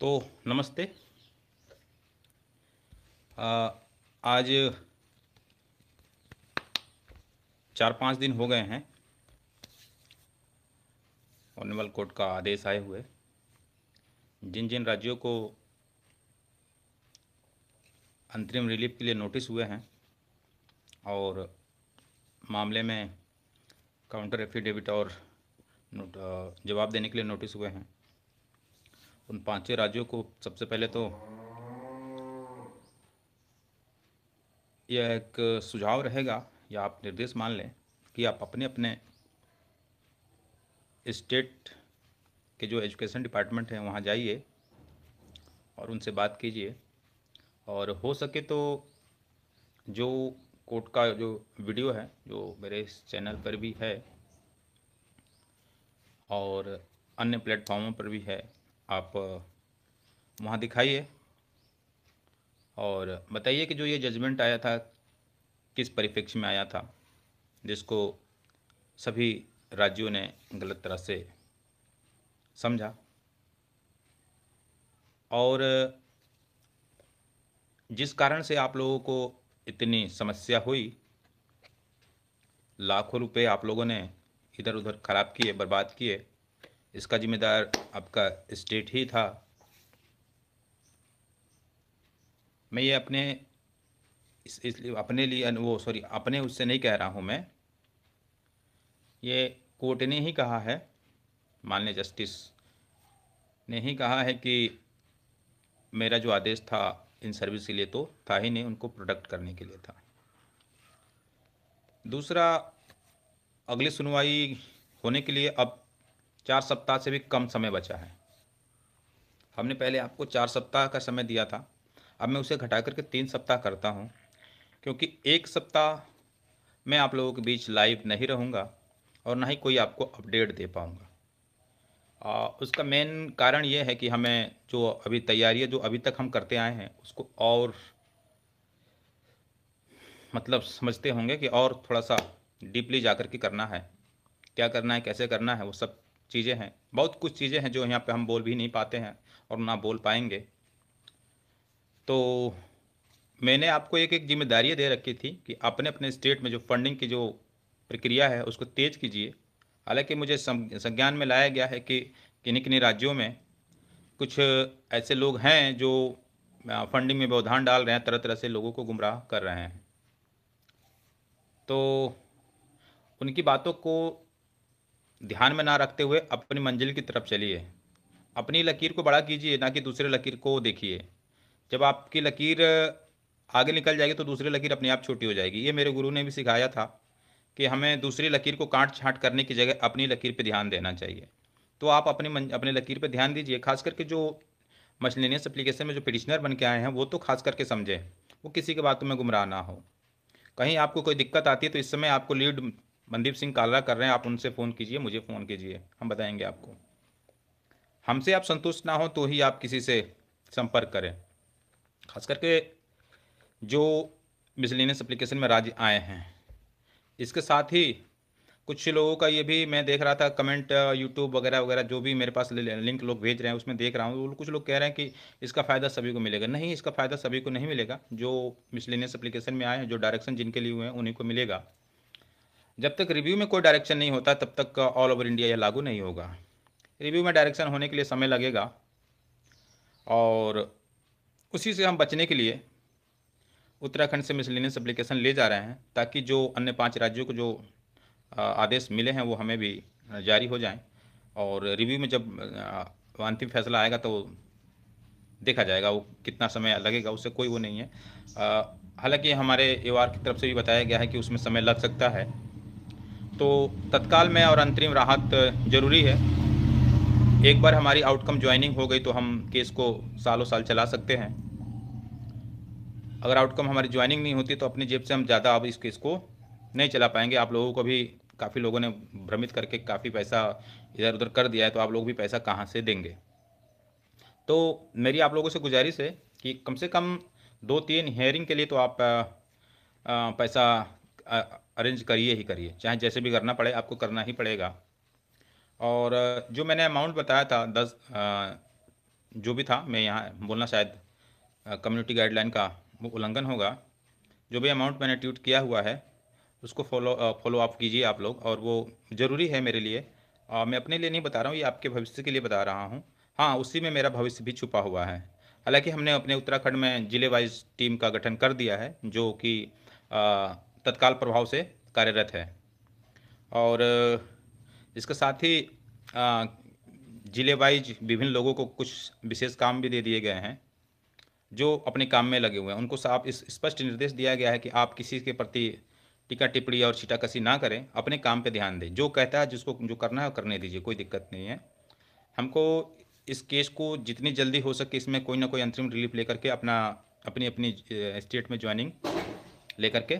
तो नमस्ते आ, आज चार पाँच दिन हो गए हैं ऑनरेबल कोर्ट का आदेश आए हुए जिन जिन राज्यों को अंतरिम रिलीफ के लिए नोटिस हुए हैं और मामले में काउंटर एफिडेविट और जवाब देने के लिए नोटिस हुए हैं उन पांचों राज्यों को सबसे पहले तो यह एक सुझाव रहेगा या आप निर्देश मान लें कि आप अपने अपने स्टेट के जो एजुकेशन डिपार्टमेंट हैं वहाँ जाइए और उनसे बात कीजिए और हो सके तो जो कोर्ट का जो वीडियो है जो मेरे इस चैनल पर भी है और अन्य प्लेटफॉर्मों पर भी है आप वहाँ दिखाइए और बताइए कि जो ये जजमेंट आया था किस परिप्रेक्ष्य में आया था जिसको सभी राज्यों ने गलत तरह से समझा और जिस कारण से आप लोगों को इतनी समस्या हुई लाखों रुपए आप लोगों ने इधर उधर ख़राब किए बर्बाद किए इसका जिम्मेदार आपका स्टेट ही था मैं ये अपने इस, इसलिए अपने लिए वो सॉरी अपने उससे नहीं कह रहा हूँ मैं ये कोर्ट ने ही कहा है माननीय जस्टिस ने ही कहा है कि मेरा जो आदेश था इन सर्विस के लिए तो था ही नहीं उनको प्रोडक्ट करने के लिए था दूसरा अगली सुनवाई होने के लिए अब चार सप्ताह से भी कम समय बचा है हमने पहले आपको चार सप्ताह का समय दिया था अब मैं उसे घटा करके तीन सप्ताह करता हूँ क्योंकि एक सप्ताह मैं आप लोगों के बीच लाइव नहीं रहूँगा और ना ही कोई आपको अपडेट दे पाऊँगा उसका मेन कारण ये है कि हमें जो अभी तैयारियाँ जो अभी तक हम करते आए हैं उसको और मतलब समझते होंगे कि और थोड़ा सा डीपली जा कर के करना है क्या करना है कैसे करना है वो सब चीज़ें हैं बहुत कुछ चीज़ें हैं जो यहाँ पे हम बोल भी नहीं पाते हैं और ना बोल पाएंगे तो मैंने आपको एक एक जिम्मेदारी दे रखी थी कि अपने अपने स्टेट में जो फंडिंग की जो प्रक्रिया है उसको तेज़ कीजिए हालांकि मुझे संज्ञान में लाया गया है कि किन्हीं किन्हीं राज्यों में कुछ ऐसे लोग हैं जो फंडिंग में व्यवधान डाल रहे हैं तरह तरह से लोगों को गुमराह कर रहे हैं तो उनकी बातों को ध्यान में ना रखते हुए अपनी मंजिल की तरफ चलिए अपनी लकीर को बड़ा कीजिए ना कि दूसरे लकीर को देखिए जब आपकी लकीर आगे निकल जाएगी तो दूसरी लकीर अपने आप छोटी हो जाएगी ये मेरे गुरु ने भी सिखाया था कि हमें दूसरी लकीर को काट छाँट करने की जगह अपनी लकीर पर ध्यान देना चाहिए तो आप अपनी मन अपने लकीर पर ध्यान दीजिए खास करके जो मछलिनियस एप्लीकेशन में जो पिटिशनर बन के आए हैं वो तो खास करके समझें वो किसी के बातों में गुमराह ना हो कहीं आपको कोई दिक्कत आती है तो इस समय आपको लीड मनदीप सिंह कालरा कर रहे हैं आप उनसे फ़ोन कीजिए मुझे फ़ोन कीजिए हम बताएंगे आपको हमसे आप संतुष्ट ना हो तो ही आप किसी से संपर्क करें खास करके जो मिसलिनियस एप्लीकेशन में राज्य आए हैं इसके साथ ही कुछ लोगों का ये भी मैं देख रहा था कमेंट यूट्यूब वगैरह वगैरह जो भी मेरे पास लिंक लोग भेज रहे हैं उसमें देख रहा हूँ कुछ लोग कह रहे हैं कि इसका फ़ायदा सभी को मिलेगा नहीं इसका फ़ायदा सभी को नहीं मिलेगा जो मिसलिनियस एप्लीकेशन में आए हैं जो डायरेक्शन जिनके लिए हुए हैं उन्हीं को मिलेगा जब तक रिव्यू में कोई डायरेक्शन नहीं होता तब तक ऑल ओवर इंडिया यह लागू नहीं होगा रिव्यू में डायरेक्शन होने के लिए समय लगेगा और उसी से हम बचने के लिए उत्तराखंड से मिसलिनियस एप्लीकेशन ले जा रहे हैं ताकि जो अन्य पाँच राज्यों को जो आदेश मिले हैं वो हमें भी जारी हो जाएं और रिव्यू में जब अंतिम फैसला आएगा तो देखा जाएगा वो कितना समय लगेगा उससे कोई वो नहीं है हालांकि हमारे एवार की तरफ से भी बताया गया है कि उसमें समय लग सकता है तो तत्काल में और अंतरिम राहत जरूरी है एक बार हमारी आउटकम ज्वाइनिंग हो गई तो हम केस को सालों साल चला सकते हैं अगर आउटकम हमारी ज्वाइनिंग नहीं होती तो अपनी जेब से हम ज़्यादा अब इस केस को नहीं चला पाएंगे आप लोगों को भी काफ़ी लोगों ने भ्रमित करके काफ़ी पैसा इधर उधर कर दिया है तो आप लोग भी पैसा कहाँ से देंगे तो मेरी आप लोगों से गुजारिश है कि कम से कम दो तीन हेयरिंग के लिए तो आप आ, आ, पैसा आ, अरेंज करिए ही करिए चाहे जैसे भी करना पड़े आपको करना ही पड़ेगा और जो मैंने अमाउंट बताया था दस जो भी था मैं यहाँ बोलना शायद कम्युनिटी गाइडलाइन का वो उल्लंघन होगा जो भी अमाउंट मैंने ट्यूट किया हुआ है उसको फॉलो फॉलो अप कीजिए आप लोग और वो ज़रूरी है मेरे लिए आ, मैं अपने लिए नहीं बता रहा हूँ ये आपके भविष्य के लिए बता रहा हूँ हाँ उसी में मेरा भविष्य भी छुपा हुआ है हालांकि हमने अपने उत्तराखंड में ज़िले वाइज टीम का गठन कर दिया है जो कि तत्काल प्रभाव से कार्यरत है और इसके साथ ही जिले वाइज विभिन्न लोगों को कुछ विशेष काम भी दे दिए गए हैं जो अपने काम में लगे हुए हैं उनको साफ इस स्पष्ट निर्देश दिया गया है कि आप किसी के प्रति टीका टिप्पणी और छिटाकसी ना करें अपने काम पे ध्यान दें जो कहता है जिसको जो करना है करने दीजिए कोई दिक्कत नहीं है हमको इस केस को जितनी जल्दी हो सके इसमें कोई ना कोई अंतरिम रिलीफ लेकर के अपना अपनी अपनी स्टेट में ज्वाइनिंग लेकर के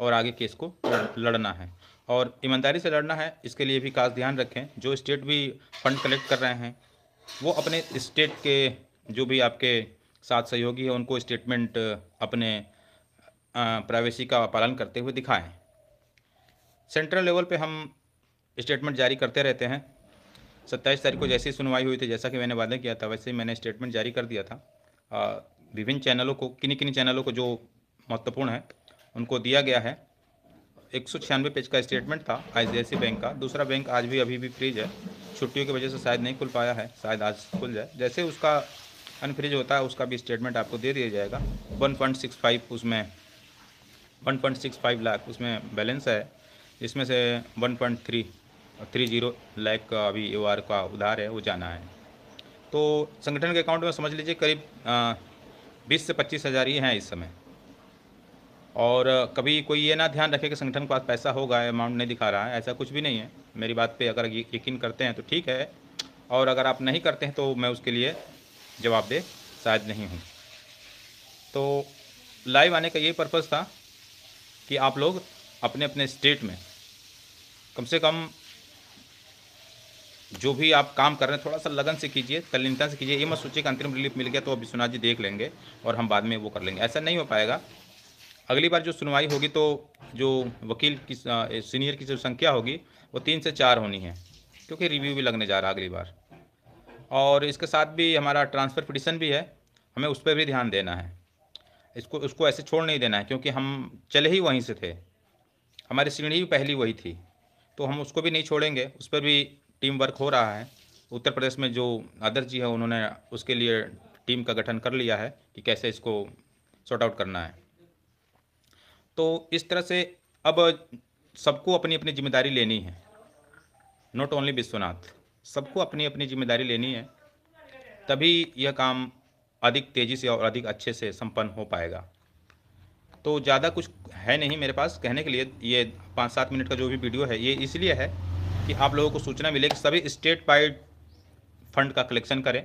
और आगे केस को लड़ना है और ईमानदारी से लड़ना है इसके लिए भी खास ध्यान रखें जो स्टेट भी फंड कलेक्ट कर रहे हैं वो अपने स्टेट के जो भी आपके साथ सहयोगी है उनको स्टेटमेंट अपने प्राइवेसी का पालन करते हुए दिखाएं सेंट्रल लेवल पे हम स्टेटमेंट जारी करते रहते हैं सत्ताईस तारीख को जैसे ही सुनवाई हुई थी जैसा कि मैंने वादा किया था वैसे ही मैंने स्टेटमेंट जारी कर दिया था विभिन्न चैनलों को किन्नी किन्नी चैनलों को जो महत्वपूर्ण है उनको दिया गया है एक सौ छियानवे पेज का स्टेटमेंट था आई बैंक का दूसरा बैंक आज भी अभी भी फ्रीज है छुट्टियों की वजह से शायद नहीं खुल पाया है शायद आज खुल जाए जैसे उसका अनफ्रीज होता है उसका भी स्टेटमेंट आपको दे दिया जाएगा 1.65 उसमें 1.65 लाख उसमें बैलेंस है इसमें से 1.3 थ्री जीरो लाख का अभी ए आर का उधार है वो जाना है तो संगठन के अकाउंट में समझ लीजिए करीब बीस से पच्चीस हज़ार ही हैं इस समय और कभी कोई ये ना ध्यान रखे कि संगठन के पास पैसा होगा अमाउंट नहीं दिखा रहा है ऐसा कुछ भी नहीं है मेरी बात पे अगर यकीन करते हैं तो ठीक है और अगर आप नहीं करते हैं तो मैं उसके लिए जवाबदेह शायद नहीं हूँ तो लाइव आने का यही पर्पज़ था कि आप लोग अपने अपने स्टेट में कम से कम जो भी आप काम कर रहे हैं थोड़ा सा लगन से कीजिए तल्लीनता से कीजिए ये मत सोचिए कि अंतरिम रिलीफ मिल गया तो अब विश्वनाथ जी देख लेंगे और हम बाद में वो कर लेंगे ऐसा नहीं हो पाएगा अगली बार जो सुनवाई होगी तो जो वकील की सीनियर की जो संख्या होगी वो तीन से चार होनी है क्योंकि रिव्यू भी लगने जा रहा है अगली बार और इसके साथ भी हमारा ट्रांसफ़र पिटिशन भी है हमें उस पर भी ध्यान देना है इसको उसको ऐसे छोड़ नहीं देना है क्योंकि हम चले ही वहीं से थे हमारी सीढ़ी भी पहली वही थी तो हम उसको भी नहीं छोड़ेंगे उस पर भी टीम वर्क हो रहा है उत्तर प्रदेश में जो अदर जी है उन्होंने उसके लिए टीम का गठन कर लिया है कि कैसे इसको सॉर्ट आउट करना है तो इस तरह से अब सबको अपनी अपनी जिम्मेदारी लेनी है नॉट ओनली विश्वनाथ सबको अपनी अपनी जिम्मेदारी लेनी है तभी यह काम अधिक तेज़ी से और अधिक अच्छे से संपन्न हो पाएगा तो ज़्यादा कुछ है नहीं मेरे पास कहने के लिए ये पाँच सात मिनट का जो भी वीडियो है ये इसलिए है कि आप लोगों को सूचना मिले कि सभी स्टेट वाइड फंड का कलेक्शन करें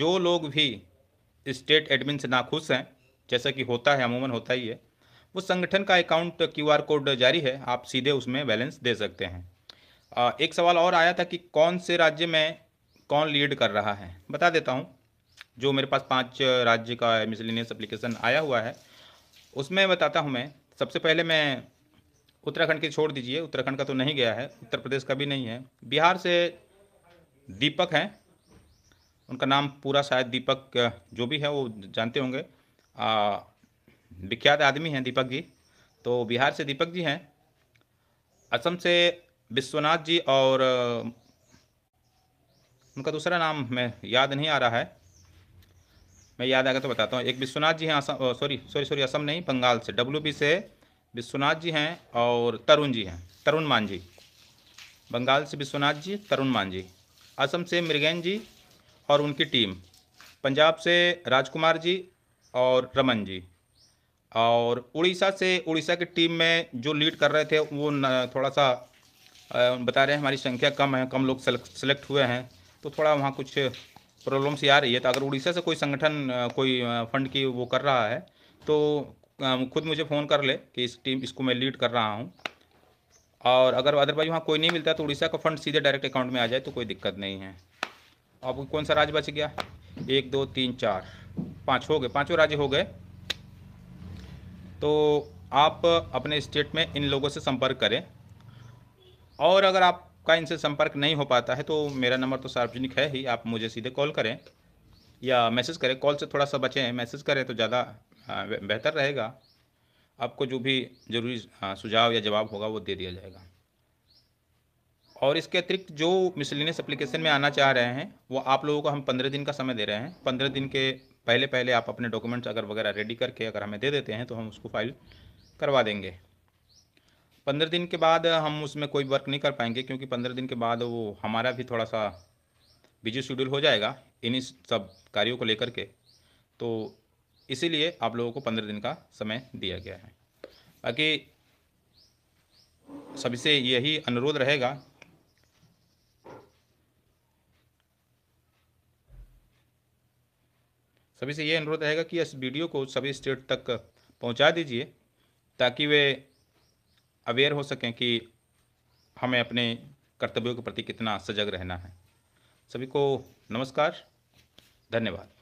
जो लोग भी स्टेट एडमिन से नाखुश हैं जैसा कि होता है अमूमन होता ही है वो संगठन का अकाउंट क्यूआर कोड जारी है आप सीधे उसमें बैलेंस दे सकते हैं एक सवाल और आया था कि कौन से राज्य में कौन लीड कर रहा है बता देता हूँ जो मेरे पास पांच राज्य का मिसलिनियस एप्लीकेशन आया हुआ है उसमें बताता हूँ मैं सबसे पहले मैं उत्तराखंड की छोड़ दीजिए उत्तराखंड का तो नहीं गया है उत्तर प्रदेश का भी नहीं है बिहार से दीपक हैं उनका नाम पूरा शायद दीपक जो भी है वो जानते होंगे विख्यात आदमी हैं दीपक जी तो बिहार से दीपक जी हैं असम से विश्वनाथ जी और उनका दूसरा नाम मैं याद नहीं आ रहा है मैं याद आएगा तो बताता हूँ एक विश्वनाथ जी हैं Assam sorry sorry sorry Assam नहीं बंगाल से डब्ल्यू से विश्वनाथ जी हैं और तरुण जी हैं तरुण मान जी बंगाल से विश्वनाथ जी तरुण मान जी असम से मृगैन जी और उनकी टीम पंजाब से राजकुमार जी और रमन जी और उड़ीसा से उड़ीसा की टीम में जो लीड कर रहे थे वो थोड़ा सा बता रहे हैं हमारी संख्या कम है कम लोग सेलेक्ट हुए हैं तो थोड़ा वहाँ कुछ प्रॉब्लम सी आ रही है तो अगर उड़ीसा से कोई संगठन कोई फंड की वो कर रहा है तो खुद मुझे फ़ोन कर ले कि इस टीम इसको मैं लीड कर रहा हूँ और अगर अदरवाइज वहाँ कोई नहीं मिलता तो उड़ीसा का फंड सीधे डायरेक्ट अकाउंट में आ जाए तो कोई दिक्कत नहीं है अब कौन सा राज्य बच गया एक दो तीन चार पाँच हो गए पाँचों राज्य हो गए तो आप अपने स्टेट में इन लोगों से संपर्क करें और अगर आपका इनसे संपर्क नहीं हो पाता है तो मेरा नंबर तो सार्वजनिक है ही आप मुझे सीधे कॉल करें या मैसेज करें कॉल से थोड़ा सा बचें मैसेज करें तो ज़्यादा बेहतर रहेगा आपको जो भी ज़रूरी सुझाव या जवाब होगा वो दे दिया जाएगा और इसके अतिरिक्त जो मिसलिनियस एप्लीकेशन में आना चाह रहे हैं वो आप लोगों को हम पंद्रह दिन का समय दे रहे हैं पंद्रह दिन के पहले पहले आप अपने डॉक्यूमेंट्स अगर वगैरह रेडी करके अगर हमें दे देते हैं तो हम उसको फाइल करवा देंगे पंद्रह दिन के बाद हम उसमें कोई वर्क नहीं कर पाएंगे क्योंकि पंद्रह दिन के बाद वो हमारा भी थोड़ा सा बिजी शेड्यूल हो जाएगा इन्हीं सब कार्यों को लेकर के तो इसीलिए आप लोगों को पंद्रह दिन का समय दिया गया है बाकी सबसे यही अनुरोध रहेगा सभी से ये अनुरोध रहेगा कि इस वीडियो को सभी स्टेट तक पहुंचा दीजिए ताकि वे अवेयर हो सकें कि हमें अपने कर्तव्यों के प्रति कितना सजग रहना है सभी को नमस्कार धन्यवाद